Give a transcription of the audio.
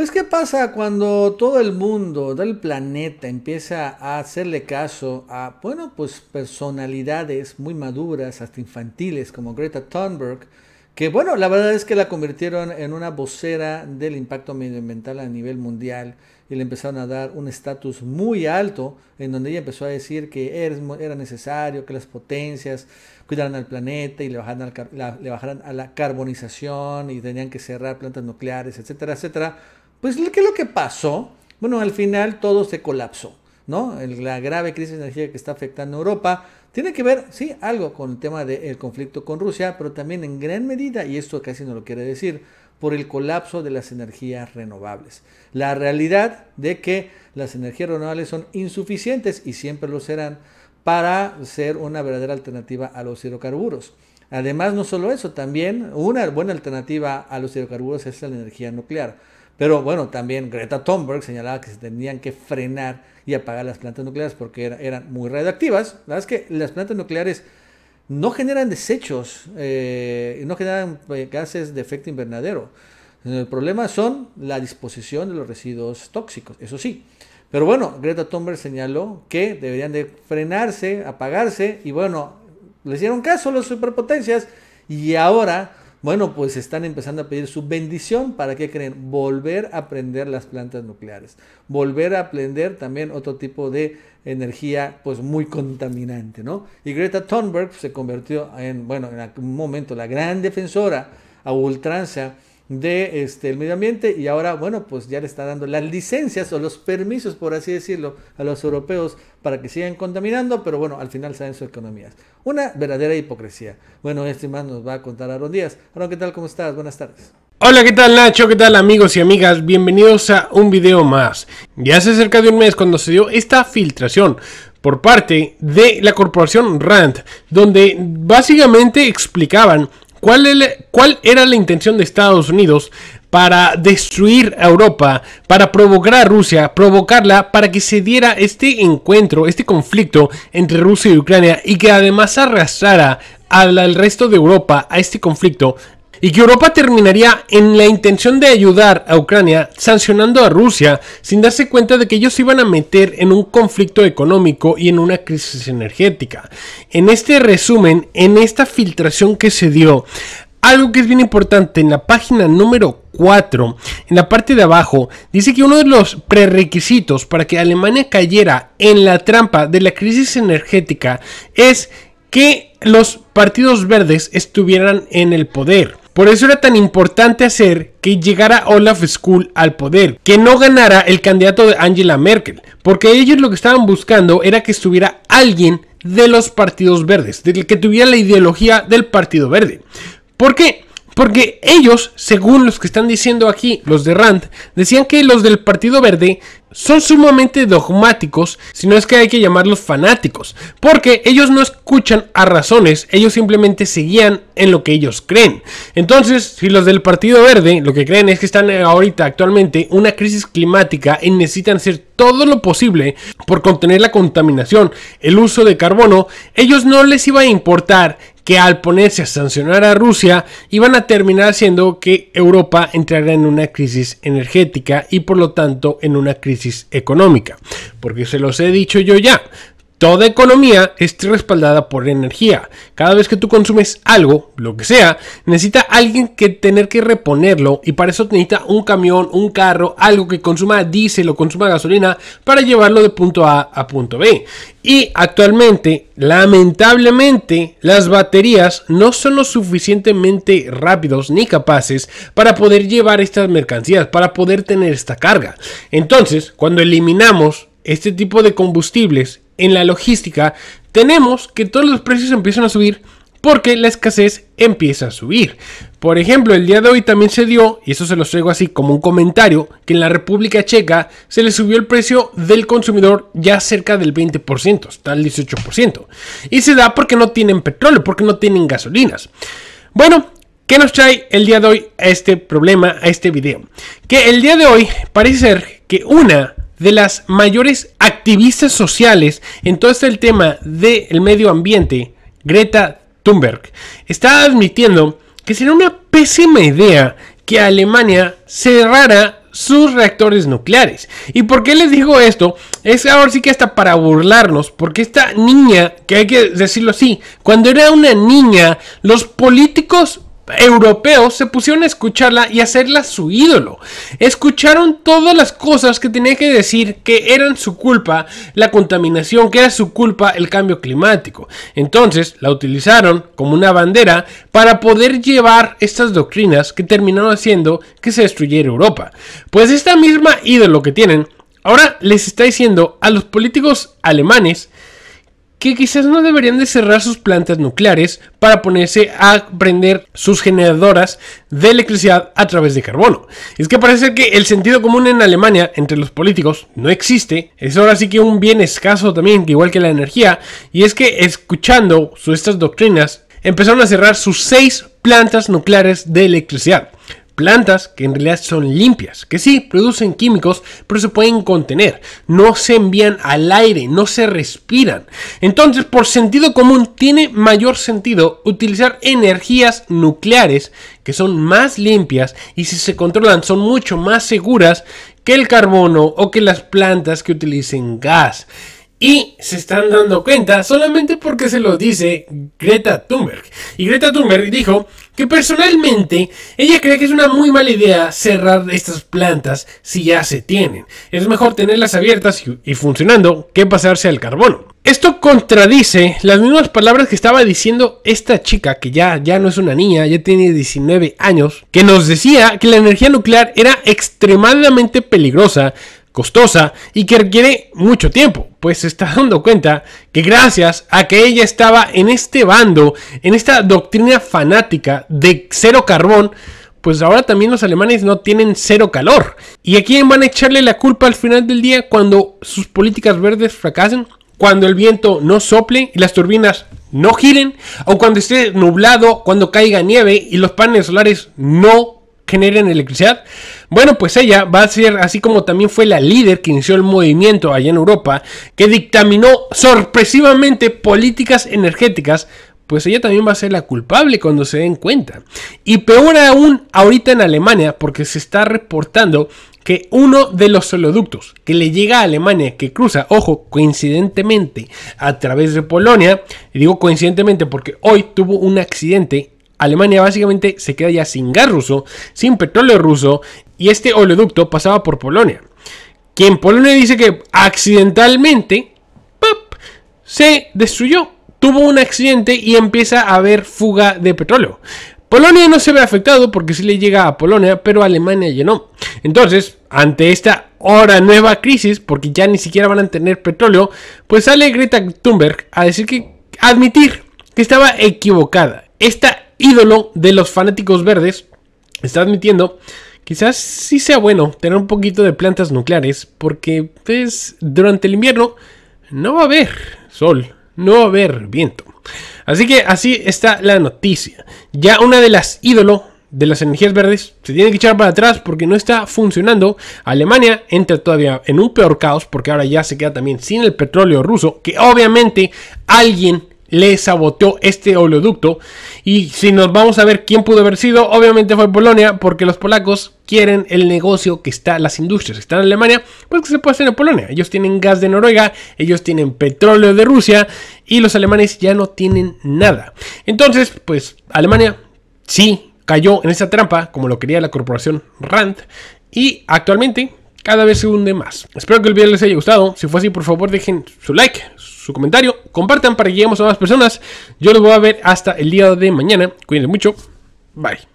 Pues qué pasa cuando todo el mundo, del planeta empieza a hacerle caso a, bueno, pues personalidades muy maduras, hasta infantiles, como Greta Thunberg, que bueno, la verdad es que la convirtieron en una vocera del impacto medioambiental a nivel mundial y le empezaron a dar un estatus muy alto en donde ella empezó a decir que era necesario que las potencias cuidaran al planeta y le bajaran, le bajaran a la carbonización y tenían que cerrar plantas nucleares, etcétera, etcétera. Pues, ¿qué es lo que pasó? Bueno, al final todo se colapsó, ¿no? La grave crisis de energía que está afectando a Europa tiene que ver, sí, algo con el tema del conflicto con Rusia, pero también en gran medida, y esto casi no lo quiere decir, por el colapso de las energías renovables. La realidad de que las energías renovables son insuficientes y siempre lo serán para ser una verdadera alternativa a los hidrocarburos. Además, no solo eso, también una buena alternativa a los hidrocarburos es la energía nuclear. Pero bueno, también Greta Thunberg señalaba que se tenían que frenar y apagar las plantas nucleares porque eran muy radioactivas. La verdad es que las plantas nucleares no generan desechos, eh, no generan eh, gases de efecto invernadero. El problema son la disposición de los residuos tóxicos, eso sí. Pero bueno, Greta Thunberg señaló que deberían de frenarse, apagarse y bueno, le hicieron caso a las superpotencias y ahora bueno, pues están empezando a pedir su bendición. ¿Para qué creen? Volver a aprender las plantas nucleares. Volver a aprender también otro tipo de energía pues muy contaminante, ¿no? Y Greta Thunberg se convirtió en, bueno, en un momento la gran defensora a ultranza de este, medio ambiente y ahora, bueno, pues ya le está dando las licencias o los permisos, por así decirlo, a los europeos para que sigan contaminando, pero bueno, al final saben sus economías. Una verdadera hipocresía. Bueno, este más nos va a contar Aaron Díaz. Aaron, ¿qué tal? ¿Cómo estás? Buenas tardes. Hola, ¿qué tal Nacho? ¿Qué tal amigos y amigas? Bienvenidos a un video más. Ya hace cerca de un mes cuando se dio esta filtración por parte de la corporación Rand, donde básicamente explicaban ¿Cuál, era la intención de Estados Unidos para destruir a Europa, para provocar a Rusia, provocarla para que se diera este encuentro, este conflicto entre Rusia y Ucrania y que además arrastrara al resto de Europa a este conflicto, y que Europa terminaría en la intención de ayudar a Ucrania sancionando a Rusia sin darse cuenta de que ellos se iban a meter en un conflicto económico y en una crisis energética. En este resumen, en esta filtración que se dio, algo que es bien importante, en la página número 4, en la parte de abajo, dice que uno de los prerequisitos para que Alemania cayera en la trampa de la crisis energética es que los partidos verdes estuvieran en el poder. Por eso era tan importante hacer que llegara Olaf School al poder, que no ganara el candidato de Angela Merkel, porque ellos lo que estaban buscando era que estuviera alguien de los partidos verdes, del que tuviera la ideología del Partido Verde. ¿Por qué? Porque ellos, según los que están diciendo aquí, los de Rand, decían que los del Partido Verde son sumamente dogmáticos, si no es que hay que llamarlos fanáticos, porque ellos no escuchan a razones, ellos simplemente seguían en lo que ellos creen. Entonces, si los del Partido Verde lo que creen es que están ahorita actualmente una crisis climática y necesitan hacer todo lo posible por contener la contaminación, el uso de carbono, ellos no les iba a importar que al ponerse a sancionar a Rusia iban a terminar haciendo que Europa entrara en una crisis energética y por lo tanto en una crisis económica. Porque se los he dicho yo ya, Toda economía es respaldada por energía. Cada vez que tú consumes algo, lo que sea, necesita alguien que tener que reponerlo y para eso necesita un camión, un carro, algo que consuma diésel o consuma gasolina para llevarlo de punto A a punto B. Y actualmente, lamentablemente, las baterías no son lo suficientemente rápidos ni capaces para poder llevar estas mercancías, para poder tener esta carga. Entonces, cuando eliminamos este tipo de combustibles en la logística, tenemos que todos los precios empiezan a subir porque la escasez empieza a subir. Por ejemplo, el día de hoy también se dio, y eso se los traigo así como un comentario, que en la República Checa se le subió el precio del consumidor ya cerca del 20%, está el 18%. Y se da porque no tienen petróleo, porque no tienen gasolinas. Bueno, ¿qué nos trae el día de hoy a este problema, a este video? Que el día de hoy parece ser que una de las mayores activistas sociales en todo este tema del medio ambiente, Greta Thunberg, está admitiendo que sería una pésima idea que Alemania cerrara sus reactores nucleares. ¿Y por qué les digo esto? Es ahora sí que hasta para burlarnos, porque esta niña, que hay que decirlo así, cuando era una niña, los políticos europeos se pusieron a escucharla y hacerla su ídolo. Escucharon todas las cosas que tenía que decir que eran su culpa, la contaminación, que era su culpa el cambio climático. Entonces la utilizaron como una bandera para poder llevar estas doctrinas que terminaron haciendo que se destruyera Europa. Pues esta misma ídolo que tienen Ahora les está diciendo a los políticos alemanes que quizás no deberían de cerrar sus plantas nucleares para ponerse a prender sus generadoras de electricidad a través de carbono. Es que parece que el sentido común en Alemania entre los políticos no existe, es ahora sí que un bien escaso también, igual que la energía, y es que escuchando estas doctrinas, empezaron a cerrar sus seis plantas nucleares de electricidad plantas que en realidad son limpias, que sí, producen químicos, pero se pueden contener, no se envían al aire, no se respiran. Entonces, por sentido común, tiene mayor sentido utilizar energías nucleares que son más limpias y si se controlan son mucho más seguras que el carbono o que las plantas que utilicen gas. Y se están dando cuenta solamente porque se lo dice Greta Thunberg. Y Greta Thunberg dijo que personalmente ella cree que es una muy mala idea cerrar estas plantas si ya se tienen. Es mejor tenerlas abiertas y funcionando que pasarse al carbono. Esto contradice las mismas palabras que estaba diciendo esta chica, que ya, ya no es una niña, ya tiene 19 años, que nos decía que la energía nuclear era extremadamente peligrosa costosa y que requiere mucho tiempo, pues se está dando cuenta que gracias a que ella estaba en este bando, en esta doctrina fanática de cero carbón, pues ahora también los alemanes no tienen cero calor. ¿Y a quién van a echarle la culpa al final del día cuando sus políticas verdes fracasen? Cuando el viento no sople y las turbinas no giren, o cuando esté nublado, cuando caiga nieve y los paneles solares no generen electricidad. Bueno, pues ella va a ser, así como también fue la líder que inició el movimiento allá en Europa, que dictaminó sorpresivamente políticas energéticas, pues ella también va a ser la culpable cuando se den cuenta. Y peor aún ahorita en Alemania, porque se está reportando que uno de los soloductos que le llega a Alemania, que cruza, ojo, coincidentemente a través de Polonia, digo coincidentemente porque hoy tuvo un accidente Alemania básicamente se queda ya sin gas ruso, sin petróleo ruso, y este oleoducto pasaba por Polonia. Quien Polonia dice que accidentalmente ¡pap! se destruyó, tuvo un accidente y empieza a haber fuga de petróleo. Polonia no se ve afectado porque sí le llega a Polonia, pero Alemania ya no. Entonces, ante esta hora nueva crisis, porque ya ni siquiera van a tener petróleo, pues sale Greta Thunberg a decir que admitir que estaba equivocada. Esta ídolo de los fanáticos verdes, está admitiendo quizás sí sea bueno tener un poquito de plantas nucleares porque pues, durante el invierno no va a haber sol, no va a haber viento. Así que así está la noticia. Ya una de las ídolo de las energías verdes se tiene que echar para atrás porque no está funcionando. Alemania entra todavía en un peor caos porque ahora ya se queda también sin el petróleo ruso que obviamente alguien le saboteó este oleoducto. Y si nos vamos a ver quién pudo haber sido, obviamente fue Polonia, porque los polacos quieren el negocio que está, las industrias que están en Alemania, pues que se puede hacer en Polonia. Ellos tienen gas de Noruega, ellos tienen petróleo de Rusia y los alemanes ya no tienen nada. Entonces, pues Alemania sí cayó en esa trampa, como lo quería la corporación Rand, y actualmente cada vez se hunde más. Espero que el video les haya gustado. Si fue así, por favor dejen su like, su comentario compartan para que lleguemos a más personas. Yo los voy a ver hasta el día de mañana. Cuídense mucho. Bye.